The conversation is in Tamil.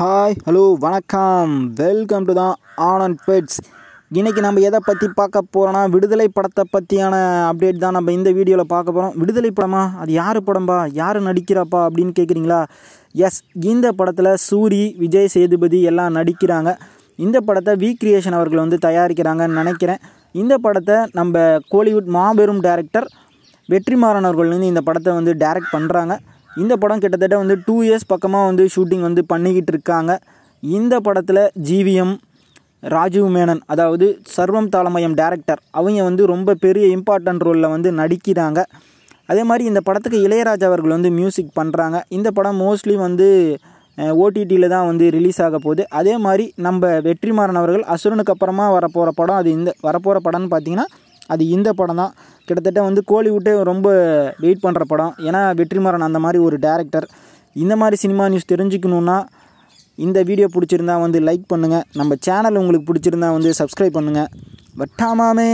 ஹாய் ஹலோ வணக்கம் வெல்கம் டு தான் ஆன் அண்ட் பெட்ஸ் இன்றைக்கி நம்ம எதை பற்றி பார்க்க போகிறோன்னா விடுதலை படத்தை பற்றியான அப்டேட் தான் நம்ம இந்த வீடியோவில் பார்க்க போகிறோம் விடுதலை படமா அது யார் படம்பா யார் நடிக்கிறாப்பா அப்படின்னு கேட்குறீங்களா எஸ் இந்த படத்தில் சூரி விஜய் சேதுபதி எல்லாம் நடிக்கிறாங்க இந்த படத்தை வி கிரியேஷன் அவர்கள் வந்து தயாரிக்கிறாங்கன்னு நினைக்கிறேன் இந்த படத்தை நம்ம கோலிவுட் மாபெரும் டேரக்டர் வெற்றிமாறன் அவர்கள் வந்து இந்த படத்தை வந்து டைரக்ட் பண்ணுறாங்க இந்த படம் கிட்டத்தட்ட வந்து டூ இயர்ஸ் பக்கமாக வந்து ஷூட்டிங் வந்து பண்ணிக்கிட்டு இருக்காங்க இந்த படத்தில் ஜிவிஎம் ராஜீவ் மேனன் அதாவது சர்வம் தாளமயம் டேரக்டர் அவங்க வந்து ரொம்ப பெரிய இம்பார்ட்டன்ட் ரோலில் வந்து நடிக்கிறாங்க அதே மாதிரி இந்த படத்துக்கு இளையராஜா அவர்கள் வந்து மியூசிக் பண்ணுறாங்க இந்த படம் மோஸ்ட்லி வந்து ஓடிடியில் தான் வந்து ரிலீஸ் ஆக போகுது அதே மாதிரி நம்ம வெற்றிமாறன் அவர்கள் அசுரனுக்கு அப்புறமா வரப்போகிற படம் அது இந்த வரப்போகிற படம்னு பார்த்திங்கன்னா அது இந்த படம் தான் கிட்டத்தட்ட வந்து கோலிவுட்டே ரொம்ப வெயிட் பண்ணுற படம் ஏன்னா வெற்றிமாறன் அந்த மாதிரி ஒரு டேரக்டர் இந்த மாதிரி சினிமா நியூஸ் தெரிஞ்சுக்கணுன்னா இந்த வீடியோ பிடிச்சிருந்தா வந்து லைக் பண்ணுங்கள் நம்ம சேனல் உங்களுக்கு பிடிச்சிருந்தா வந்து சப்ஸ்கிரைப் பண்ணுங்கள் வட்டாமாமே